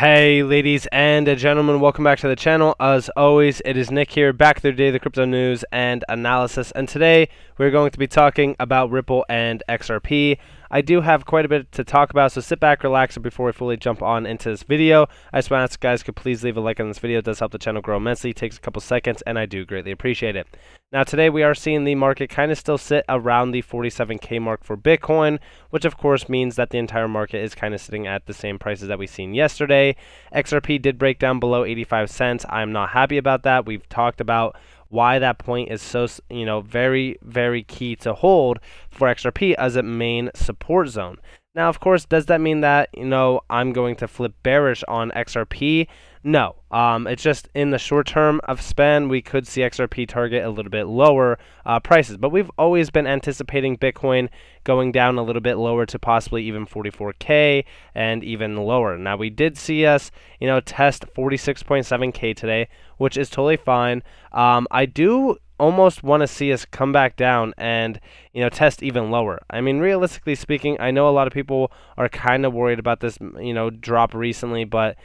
Hey, ladies and gentlemen, welcome back to the channel. As always, it is Nick here, back through the day, the crypto news and analysis. And today, we're going to be talking about Ripple and XRP. I do have quite a bit to talk about, so sit back, relax, and before we fully jump on into this video, I just want to ask guys could please leave a like on this video. It does help the channel grow immensely. It takes a couple seconds, and I do greatly appreciate it. Now, today we are seeing the market kind of still sit around the 47K mark for Bitcoin, which of course means that the entire market is kind of sitting at the same prices that we seen yesterday. XRP did break down below 85 cents. I'm not happy about that. We've talked about why that point is so, you know, very, very key to hold for XRP as a main support zone. Now, of course, does that mean that, you know, I'm going to flip bearish on XRP? No, um, it's just in the short term of spend, we could see XRP target a little bit lower uh, prices. But we've always been anticipating Bitcoin going down a little bit lower to possibly even 44K and even lower. Now, we did see us, you know, test 46.7K today, which is totally fine. Um, I do almost want to see us come back down and you know test even lower. I mean, realistically speaking, I know a lot of people are kind of worried about this, you know, drop recently, but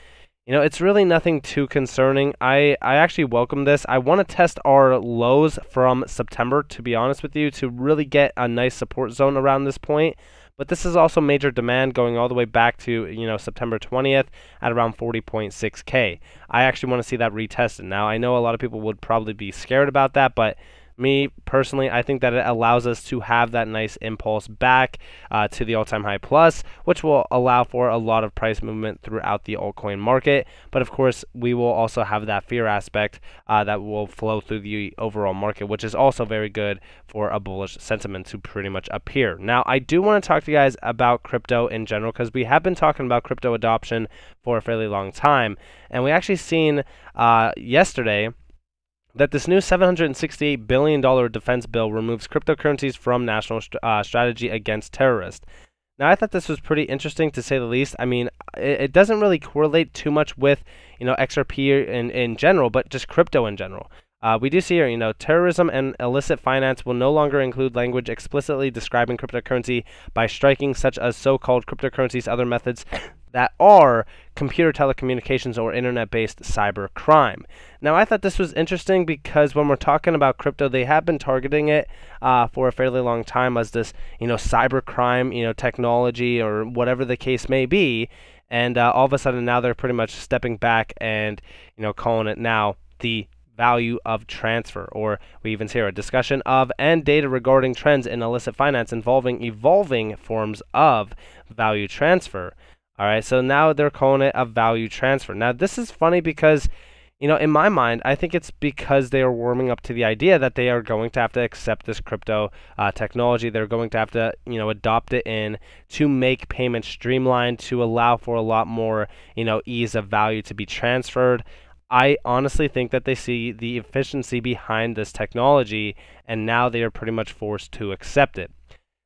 you know, it's really nothing too concerning. I, I actually welcome this. I want to test our lows from September, to be honest with you, to really get a nice support zone around this point. But this is also major demand going all the way back to, you know, September 20th at around 40.6K. I actually want to see that retested. Now, I know a lot of people would probably be scared about that, but me personally, I think that it allows us to have that nice impulse back uh, to the all time high plus, which will allow for a lot of price movement throughout the altcoin market. But of course, we will also have that fear aspect uh, that will flow through the overall market, which is also very good for a bullish sentiment to pretty much appear. Now, I do want to talk to you guys about crypto in general because we have been talking about crypto adoption for a fairly long time. And we actually seen uh, yesterday that this new $768 billion defense bill removes cryptocurrencies from national st uh, strategy against terrorists. Now, I thought this was pretty interesting to say the least. I mean, it, it, doesn't really correlate too much with, you know, XRP in, in general, but just crypto in general. Uh, we do see here, you know, terrorism and illicit finance will no longer include language explicitly describing cryptocurrency by striking, such as so called cryptocurrencies, other methods that are computer telecommunications or internet based cyber crime. Now, I thought this was interesting because when we're talking about crypto, they have been targeting it uh, for a fairly long time as this, you know, cyber crime, you know, technology or whatever the case may be. And uh, all of a sudden now they're pretty much stepping back and, you know, calling it now the value of transfer, or we even hear a discussion of and data regarding trends in illicit finance involving evolving forms of value transfer. All right, so now they're calling it a value transfer. Now, this is funny because, you know, in my mind, I think it's because they are warming up to the idea that they are going to have to accept this crypto uh, technology. They're going to have to, you know, adopt it in to make payments streamlined, to allow for a lot more, you know, ease of value to be transferred. I honestly think that they see the efficiency behind this technology, and now they are pretty much forced to accept it.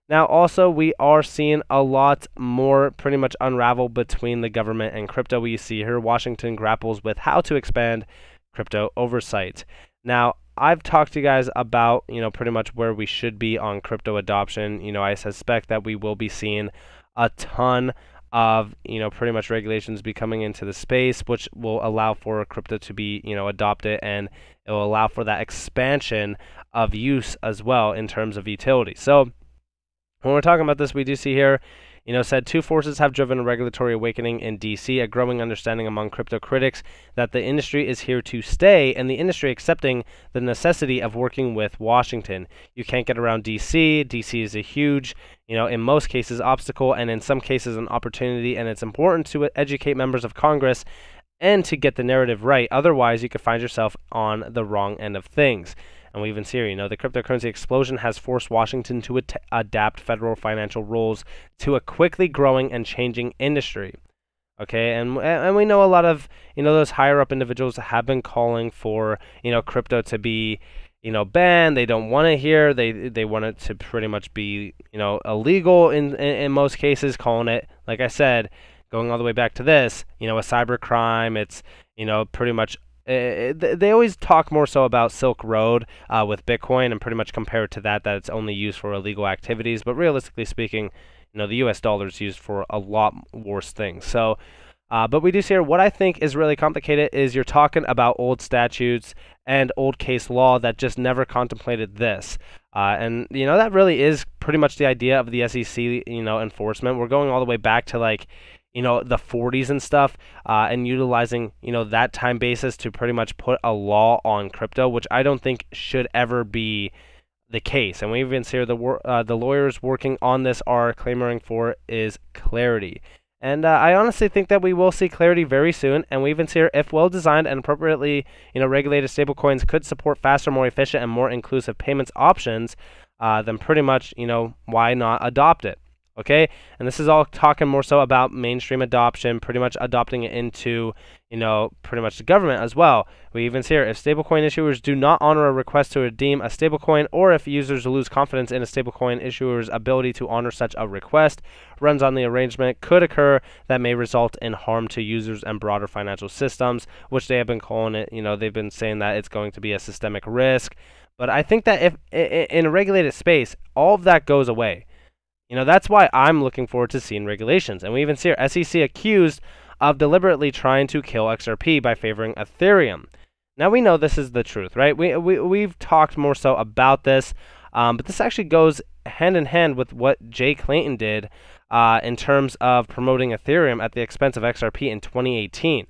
Now, also, we are seeing a lot more pretty much unravel between the government and crypto. We see here Washington grapples with how to expand crypto oversight. Now, I've talked to you guys about, you know, pretty much where we should be on crypto adoption. You know, I suspect that we will be seeing a ton of, you know, pretty much regulations be coming into the space, which will allow for crypto to be, you know, adopted and it will allow for that expansion of use as well in terms of utility. So, when we're talking about this, we do see here, you know, said two forces have driven a regulatory awakening in DC, a growing understanding among crypto critics that the industry is here to stay and the industry accepting the necessity of working with Washington. You can't get around DC. DC is a huge, you know, in most cases obstacle and in some cases an opportunity and it's important to educate members of Congress and to get the narrative right. Otherwise, you could find yourself on the wrong end of things and we even see here, you know, the cryptocurrency explosion has forced Washington to at- adapt federal financial rules to a quickly growing and changing industry. Okay, and and we know a lot of you know those higher up individuals have been calling for you know crypto to be you know banned. They don't want it here. They they want it to pretty much be you know illegal in, in, in most cases. Calling it like I said, going all the way back to this, you know, a cyber crime. It's you know pretty much Eh, eh, they always talk more so about Silk Road uh, with Bitcoin and pretty much compare it to that, that it's only used for illegal activities. But realistically speaking, you know, the US dollar is used for a lot worse things. So, uh, but we do see here what I think is really complicated is you're talking about old statutes and old case law that just never contemplated this. Uh, and, you know, that really is pretty much the idea of the SEC, you know, enforcement. We're going all the way back to like you know the 40s and stuff uh, and utilizing you know that time basis to pretty much put a law on crypto which i don't think should ever be the case and we even see the wor- uh, the lawyers working on this are clamoring for is clarity and uh, I honestly think that we will see clarity very soon. And we even see if well-designed and appropriately, you know, regulated stablecoins could support faster, more efficient, and more inclusive payments options. Uh, then pretty much, you know, why not adopt it? okay and this is all talking more so about mainstream adoption pretty much adopting it into you know pretty much the government as well we even see here if stablecoin issuers do not honor a request to redeem a stablecoin or if users lose confidence in a stablecoin issuer's ability to honor such a request runs on the arrangement could occur that may result in harm to users and broader financial systems which they have been calling it you know they've been saying that it's going to be a systemic risk but i think that if in a regulated space all of that goes away you know, that's why I'm looking forward to seeing regulations. And we even see our SEC accused of deliberately trying to kill XRP by favoring Ethereum. Now we know this is the truth, right? We, we, we've talked more so about this, um, but this actually goes hand in hand with what Jay Clayton did uh, in terms of promoting Ethereum at the expense of XRP in 2018.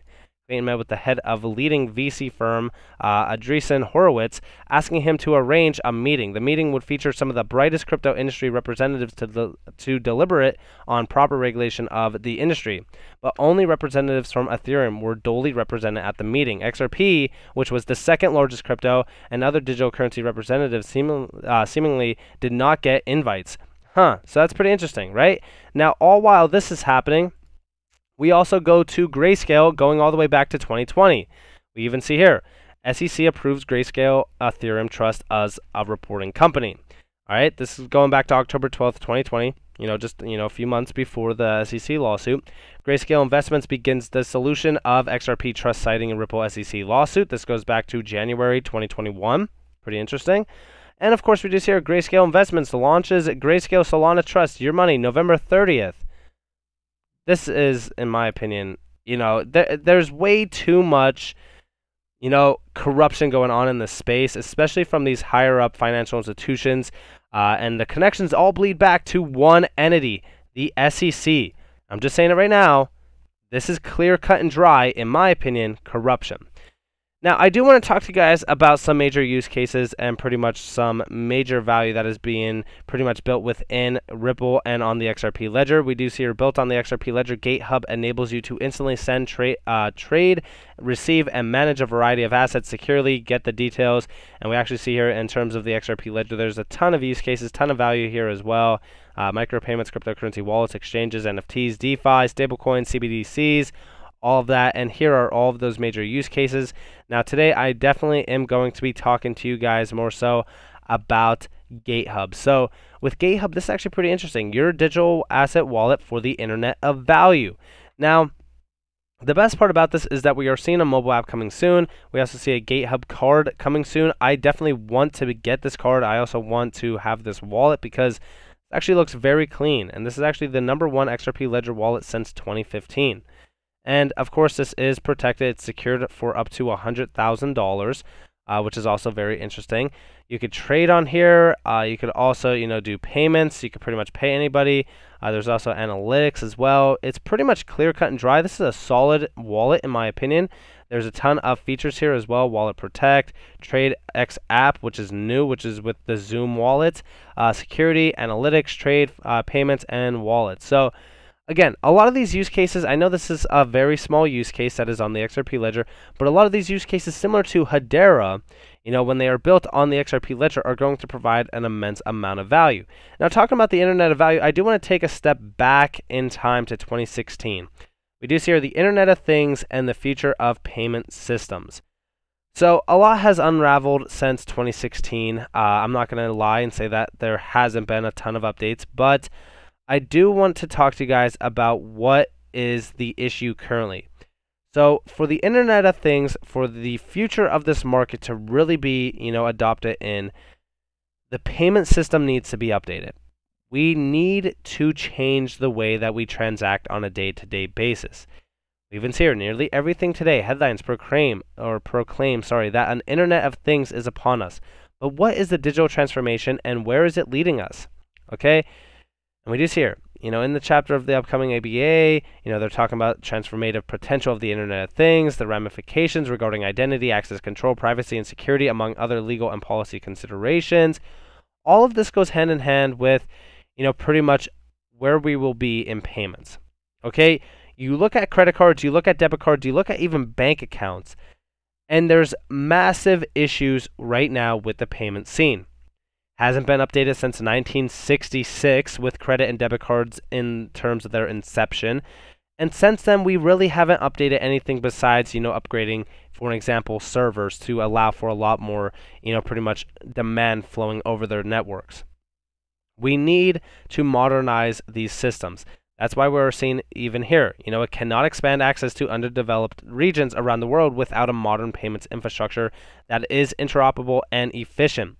Bain met with the head of leading VC firm uh, Andreessen Horowitz, asking him to arrange a meeting. The meeting would feature some of the brightest crypto industry representatives to, del- to deliberate on proper regulation of the industry. But only representatives from Ethereum were duly represented at the meeting. XRP, which was the second largest crypto, and other digital currency representatives seem- uh, seemingly did not get invites. Huh, so that's pretty interesting, right? Now, all while this is happening, we also go to grayscale going all the way back to 2020. We even see here, SEC approves grayscale Ethereum uh, Trust as a reporting company. All right, this is going back to October 12th, 2020, you know, just, you know, a few months before the SEC lawsuit. Grayscale Investments begins the solution of XRP Trust citing a Ripple SEC lawsuit. This goes back to January 2021. Pretty interesting. And of course, we just hear Grayscale Investments launches Grayscale Solana Trust, your money, November 30th this is, in my opinion, you know, there, there's way too much, you know, corruption going on in this space, especially from these higher up financial institutions. Uh, and the connections all bleed back to one entity, the SEC. I'm just saying it right now. This is clear cut and dry, in my opinion, corruption. Now, I do want to talk to you guys about some major use cases and pretty much some major value that is being pretty much built within Ripple and on the XRP ledger. We do see here built on the XRP ledger, GateHub enables you to instantly send, tra- uh, trade, receive, and manage a variety of assets securely. Get the details. And we actually see here in terms of the XRP ledger, there's a ton of use cases, ton of value here as well. Uh, micropayments, cryptocurrency wallets, exchanges, NFTs, DeFi, stablecoins, CBDCs all of that. And here are all of those major use cases. Now, today I definitely am going to be talking to you guys more so about GateHub. So, with GateHub, this is actually pretty interesting. Your digital asset wallet for the Internet of Value. Now, the best part about this is that we are seeing a mobile app coming soon. We also see a GateHub card coming soon. I definitely want to get this card. I also want to have this wallet because it actually looks very clean. And this is actually the number one XRP Ledger wallet since 2015. And of course, this is protected. It's secured for up to $100,000, uh, which is also very interesting. You could trade on here. Uh, you could also, you know, do payments. You could pretty much pay anybody. Uh, there's also analytics as well. It's pretty much clear cut and dry. This is a solid wallet, in my opinion. There's a ton of features here as well. Wallet Protect, Trade X app, which is new, which is with the Zoom wallet, uh, security, analytics, trade, uh, payments, and wallet. So Again, a lot of these use cases, I know this is a very small use case that is on the XRP ledger, but a lot of these use cases similar to Hedera, you know, when they are built on the XRP ledger are going to provide an immense amount of value. Now talking about the Internet of Value, I do want to take a step back in time to 2016. We do see here the Internet of Things and the future of payment systems. So a lot has unraveled since 2016. Uh, I'm not going to lie and say that there hasn't been a ton of updates, but I do want to talk to you guys about what is the issue currently. So for the Internet of Things, for the future of this market to really be, you know, adopted in, the payment system needs to be updated. We need to change the way that we transact on a day-to-day -day basis. We've been here nearly everything today. Headlines proclaim or proclaim, sorry, that an Internet of Things is upon us. But what is the digital transformation and where is it leading us? Okay? And we do see here, you know, in the chapter of the upcoming ABA, you know, they're talking about transformative potential of the Internet of Things, the ramifications regarding identity, access control, privacy, and security, among other legal and policy considerations. All of this goes hand in hand with, you know, pretty much where we will be in payments. Okay? You look at credit cards, you look at debit cards, you look at even bank accounts, and there's massive issues right now with the payment scene hasn't been updated since 1966 with credit and debit cards in terms of their inception. And since then, we really haven't updated anything besides, you know, upgrading, for example, servers to allow for a lot more, you know, pretty much demand flowing over their networks. We need to modernize these systems. That's why we're seeing even here, you know, it cannot expand access to underdeveloped regions around the world without a modern payments infrastructure that is interoperable and efficient.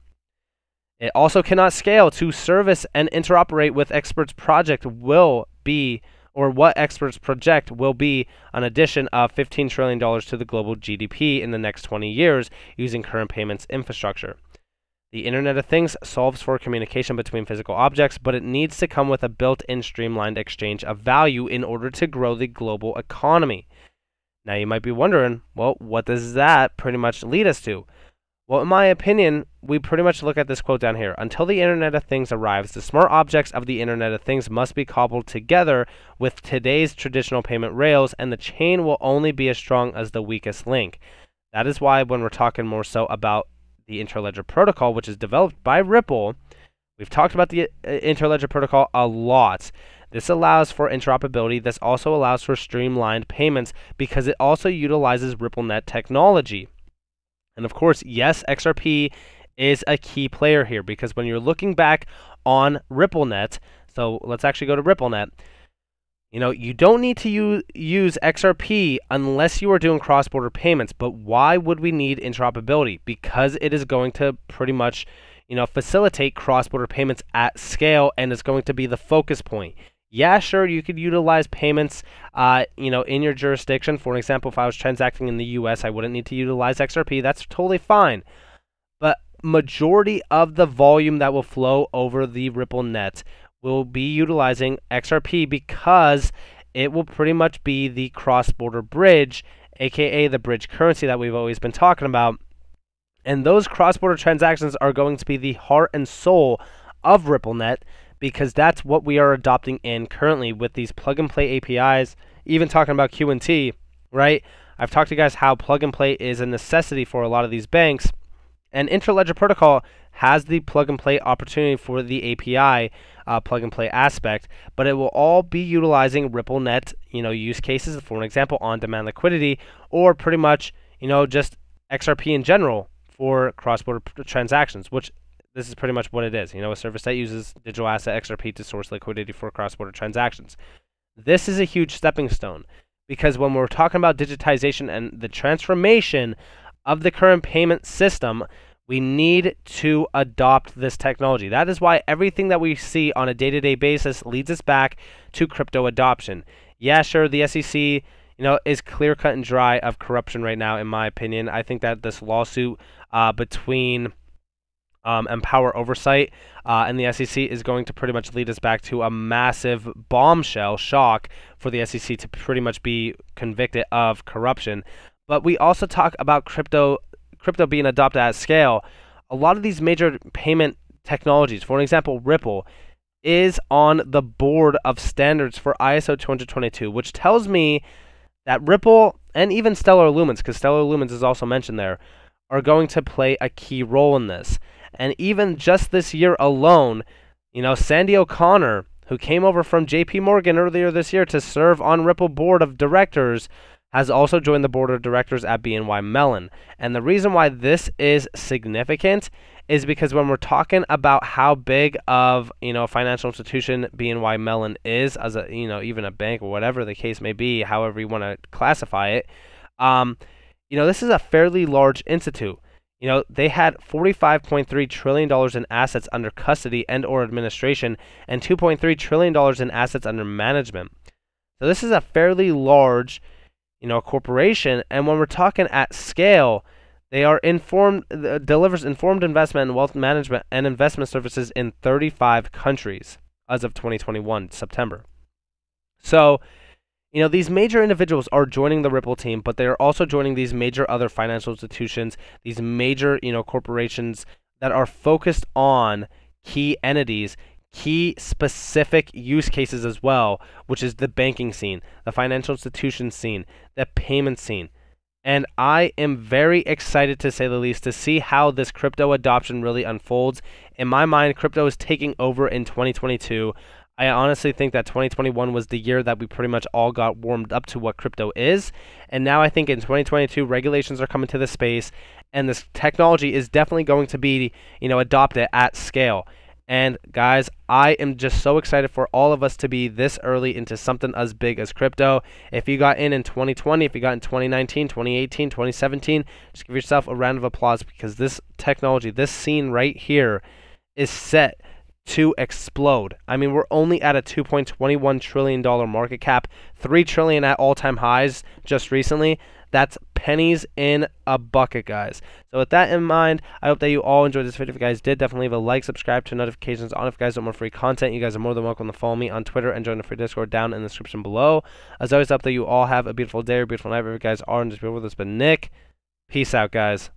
It also cannot scale to service and interoperate with experts project will be or what experts project will be an addition of $15 trillion to the global GDP in the next 20 years using current payments infrastructure. The Internet of Things solves for communication between physical objects, but it needs to come with a built in streamlined exchange of value in order to grow the global economy. Now, you might be wondering, well, what does that pretty much lead us to? Well, in my opinion, we pretty much look at this quote down here. Until the Internet of Things arrives, the smart objects of the Internet of Things must be cobbled together with today's traditional payment rails, and the chain will only be as strong as the weakest link. That is why, when we're talking more so about the Interledger Protocol, which is developed by Ripple, we've talked about the uh, Interledger Protocol a lot. This allows for interoperability. This also allows for streamlined payments because it also utilizes RippleNet technology. And of course, yes, XRP is a key player here because when you're looking back on RippleNet, so let's actually go to RippleNet. You know, you don't need to use, use XRP unless you are doing cross border payments. But why would we need interoperability? Because it is going to pretty much, you know, facilitate cross border payments at scale and it's going to be the focus point yeah, sure, you could utilize payments, uh, you know, in your jurisdiction. For example, if I was transacting in the U.S., I wouldn't need to utilize XRP. That's totally fine. But majority of the volume that will flow over the Ripple net will be utilizing XRP because it will pretty much be the cross-border bridge, aka the bridge currency that we've always been talking about. And those cross-border transactions are going to be the heart and soul of RippleNet because that's what we are adopting in currently with these plug and play APIs, even talking about Q&T, right? I've talked to you guys how plug and play is a necessity for a lot of these banks. And Interledger Protocol has the plug and play opportunity for the API uh, plug and play aspect, but it will all be utilizing RippleNet, you know, use cases for an example on-demand liquidity, or pretty much, you know, just XRP in general for cross-border transactions, which this is pretty much what it is. You know, a service that uses digital asset XRP to source liquidity for cross border transactions. This is a huge stepping stone because when we're talking about digitization and the transformation of the current payment system, we need to adopt this technology. That is why everything that we see on a day to day basis leads us back to crypto adoption. Yeah, sure, the SEC you know, is clear cut and dry of corruption right now, in my opinion. I think that this lawsuit uh, between um, and power oversight. Uh, and the SEC is going to pretty much lead us back to a massive bombshell shock for the SEC to pretty much be convicted of corruption. But we also talk about crypto, crypto being adopted at scale. A lot of these major payment technologies, for an example, Ripple, is on the board of standards for ISO 222, which tells me that Ripple and even Stellar Lumens, because Stellar Lumens is also mentioned there, are going to play a key role in this. And even just this year alone, you know, Sandy O'Connor, who came over from JP Morgan earlier this year to serve on Ripple Board of Directors, has also joined the board of directors at BNY Mellon. And the reason why this is significant is because when we're talking about how big of you know a financial institution BNY Mellon is as a you know even a bank or whatever the case may be, however you want to classify it, um, you know this is a fairly large institute. You know, they had $45.3 trillion in assets under custody and or administration and $2.3 trillion in assets under management. So this is a fairly large, you know, corporation. And when we're talking at scale, they are informed, uh, delivers informed investment and wealth management and investment services in 35 countries as of 2021, September. So you know, these major individuals are joining the Ripple team, but they are also joining these major other financial institutions, these major, you know, corporations that are focused on key entities, key specific use cases as well, which is the banking scene, the financial institution scene, the payment scene. And I am very excited to say the least to see how this crypto adoption really unfolds. In my mind, crypto is taking over in 2022. I honestly think that 2021 was the year that we pretty much all got warmed up to what crypto is. And now I think in 2022, regulations are coming to the space, and this technology is definitely going to be, you know, adopted at scale. And guys, I am just so excited for all of us to be this early into something as big as crypto. If you got in in 2020, if you got in 2019, 2018, 2017, just give yourself a round of applause because this technology, this scene right here, is set to explode. I mean, we're only at a 2.21 trillion dollar market cap, 3 trillion at all-time highs just recently. That's pennies in a bucket, guys. So with that in mind, I hope that you all enjoyed this video. If you guys did, definitely leave a like, subscribe, turn notifications on if you guys want more free content. You guys are more than welcome to follow me on Twitter and join the free Discord down in the description below. As always, I hope that you all have a beautiful day or beautiful night. If you guys are in this video with us, but Nick, peace out, guys.